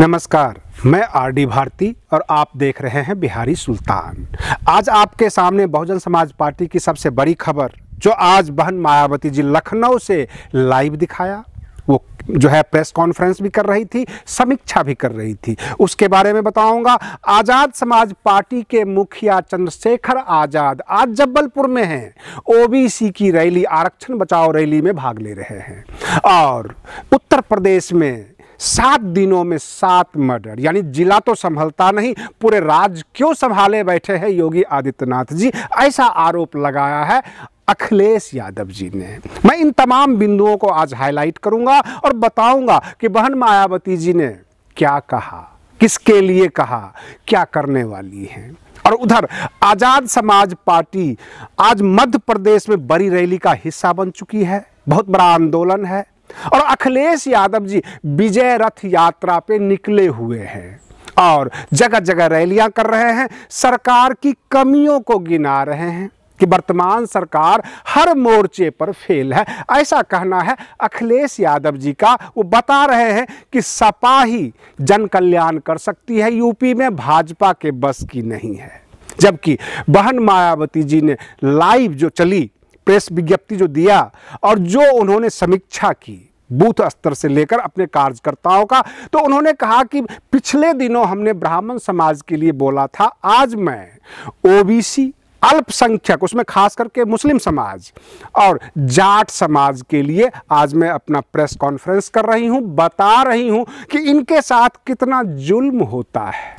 नमस्कार मैं R D Bharti और आप देख रहे हैं बिहारी सुल्तान आज आपके सामने बहुजन समाज पार्टी की सबसे बड़ी खबर जो आज बहन मायावती जी लखनऊ से लाइव दिखाया वो जो है प्रेस कॉन्फ्रेंस भी कर रही थी समीक्षा भी कर रही थी उसके बारे में बताऊंगा आज़ाद समाज पार्टी के मुखिया चंद्रशेखर आज़ाद आज जबलपुर में हैं ओबीसी की रैली आरक्षण बचाओ रैली में भाग ले रहे हैं और उत्तर प्रदेश में सात दिनों में सात मर्डर यानी जिला तो संभलता नहीं पूरे राज्य क्यों संभाले बैठे हैं योगी आदित्यनाथ जी ऐसा आरोप लगाया है अखिलेश यादव जी ने मैं इन तमाम बिंदुओं को आज हाईलाइट करूंगा और बताऊंगा कि बहन मायावती जी ने क्या कहा किसके लिए कहा क्या करने वाली है और उधर आज़ाद समाज पार्टी आज मध्य प्रदेश में बड़ी रैली का हिस्सा बन चुकी है बहुत बड़ा आंदोलन है और अखिलेश यादव जी विजय रथ यात्रा पे निकले हुए हैं और जगह जगह रैलियां कर रहे हैं सरकार की कमियों को गिना रहे हैं कि वर्तमान सरकार हर मोर्चे पर फेल है ऐसा कहना है अखिलेश यादव जी का वो बता रहे हैं कि सपा ही जन कल्याण कर सकती है यूपी में भाजपा के बस की नहीं है जबकि बहन मायावती जी ने लाइव जो चली प्रेस विज्ञप्ति जो दिया और जो उन्होंने समीक्षा की बूथ स्तर से लेकर अपने कार्यकर्ताओं का तो उन्होंने कहा कि पिछले दिनों हमने ब्राह्मण समाज के लिए बोला था आज मैं ओबीसी अल्पसंख्यक उसमें खास करके मुस्लिम समाज और जाट समाज के लिए आज मैं अपना प्रेस कॉन्फ्रेंस कर रही हूं बता रही हूं कि इनके साथ कितना जुल्म होता है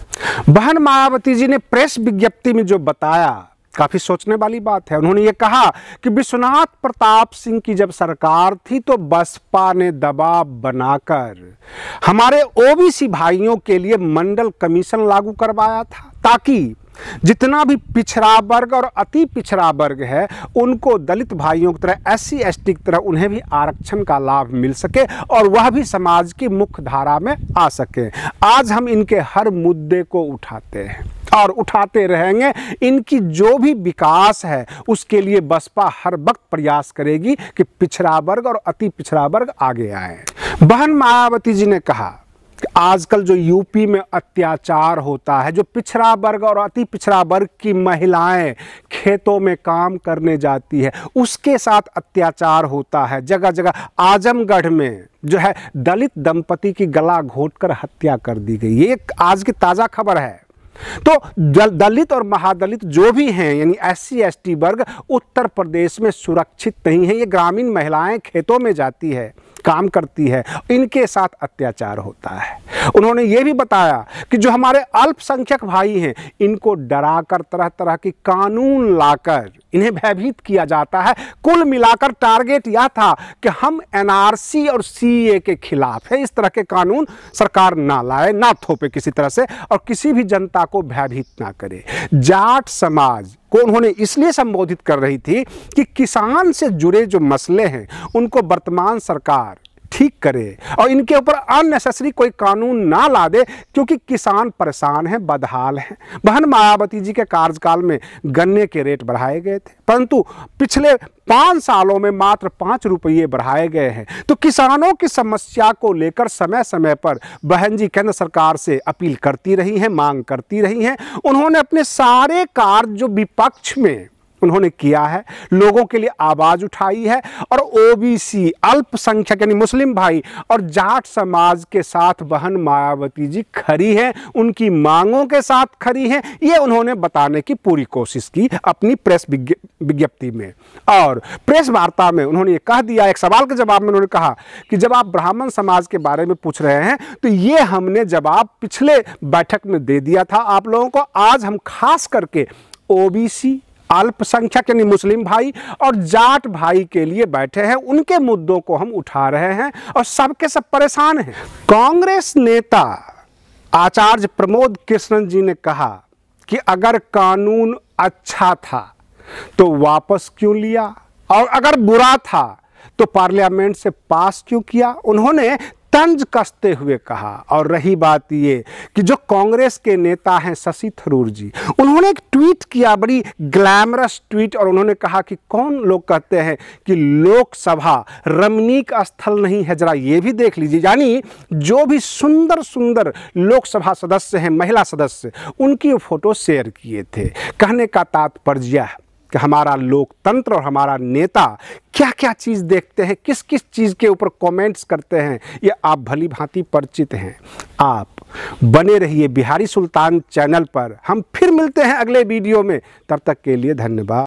बहन मायावती जी ने प्रेस विज्ञप्ति में जो बताया काफ़ी सोचने वाली बात है उन्होंने ये कहा कि विश्वनाथ प्रताप सिंह की जब सरकार थी तो बसपा ने दबाव बनाकर हमारे ओबीसी भाइयों के लिए मंडल कमीशन लागू करवाया था ताकि जितना भी पिछड़ा वर्ग और अति पिछड़ा वर्ग है उनको दलित भाइयों की तरह एस सी एस की तरह उन्हें भी आरक्षण का लाभ मिल सके और वह भी समाज की मुख्य धारा में आ सके आज हम इनके हर मुद्दे को उठाते हैं और उठाते रहेंगे इनकी जो भी विकास है उसके लिए बसपा हर वक्त प्रयास करेगी कि पिछड़ा वर्ग और अति पिछड़ा वर्ग आगे आए बहन मायावती जी ने कहा आजकल जो यूपी में अत्याचार होता है जो पिछड़ा वर्ग और अति पिछड़ा वर्ग की महिलाएं खेतों में काम करने जाती है उसके साथ अत्याचार होता है जगह जगह आजमगढ़ में जो है दलित दंपति की गला घोट कर हत्या कर दी गई ये आज की ताज़ा खबर है तो दलित और महादलित जो भी हैं यानी एस सी वर्ग उत्तर प्रदेश में सुरक्षित नहीं है ये ग्रामीण महिलाएं खेतों में जाती है काम करती है इनके साथ अत्याचार होता है उन्होंने ये भी बताया कि जो हमारे अल्पसंख्यक भाई हैं इनको डराकर तरह तरह की कानून लाकर इन्हें भयभीत किया जाता है कुल मिलाकर टारगेट यह था कि हम एनआरसी और सीए के खिलाफ है इस तरह के कानून सरकार ना लाए ना थोपे किसी तरह से और किसी भी जनता को भयभीत ना करे जाट समाज को उन्होंने इसलिए संबोधित कर रही थी कि किसान से जुड़े जो मसले हैं उनको वर्तमान सरकार ठीक करे और इनके ऊपर अननेसेसरी कोई कानून ना ला दे क्योंकि किसान परेशान हैं बदहाल हैं बहन मायावती जी के कार्यकाल में गन्ने के रेट बढ़ाए गए थे परंतु पिछले पाँच सालों में मात्र पाँच रुपये बढ़ाए गए हैं तो किसानों की समस्या को लेकर समय समय पर बहन जी केंद्र सरकार से अपील करती रही हैं मांग करती रही हैं उन्होंने अपने सारे कार्य जो विपक्ष में उन्होंने किया है लोगों के लिए आवाज़ उठाई है और ओबीसी अल्पसंख्यक यानी मुस्लिम भाई और जाट समाज के साथ बहन मायावती जी खड़ी हैं उनकी मांगों के साथ खड़ी हैं ये उन्होंने बताने की पूरी कोशिश की अपनी प्रेस विज्ञप्ति में और प्रेस वार्ता में उन्होंने ये कह दिया एक सवाल के जवाब में उन्होंने कहा कि जब आप ब्राह्मण समाज के बारे में पूछ रहे हैं तो ये हमने जवाब पिछले बैठक में दे दिया था आप लोगों को आज हम खास करके ओबीसी अल्पसंख्यक यानी मुस्लिम भाई और जाट भाई के लिए बैठे हैं उनके मुद्दों को हम उठा रहे हैं और सबके सब परेशान हैं कांग्रेस नेता आचार्य प्रमोद कृष्णन जी ने कहा कि अगर कानून अच्छा था तो वापस क्यों लिया और अगर बुरा था तो पार्लियामेंट से पास क्यों किया उन्होंने तंज कसते हुए कहा और रही बात ये कि जो कांग्रेस के नेता हैं शशि थरूर जी उन्होंने एक ट्वीट किया बड़ी ग्लैमरस ट्वीट और उन्होंने कहा कि कौन लोग कहते हैं कि लोकसभा रमणीक स्थल नहीं है जरा ये भी देख लीजिए यानी जो भी सुंदर सुंदर लोकसभा सदस्य हैं महिला सदस्य उनकी फोटो शेयर किए थे कहने का तात्पर्य कि हमारा लोकतंत्र और हमारा नेता क्या क्या चीज़ देखते हैं किस किस चीज़ के ऊपर कमेंट्स करते हैं ये आप भली भांति परिचित हैं आप बने रहिए बिहारी सुल्तान चैनल पर हम फिर मिलते हैं अगले वीडियो में तब तक के लिए धन्यवाद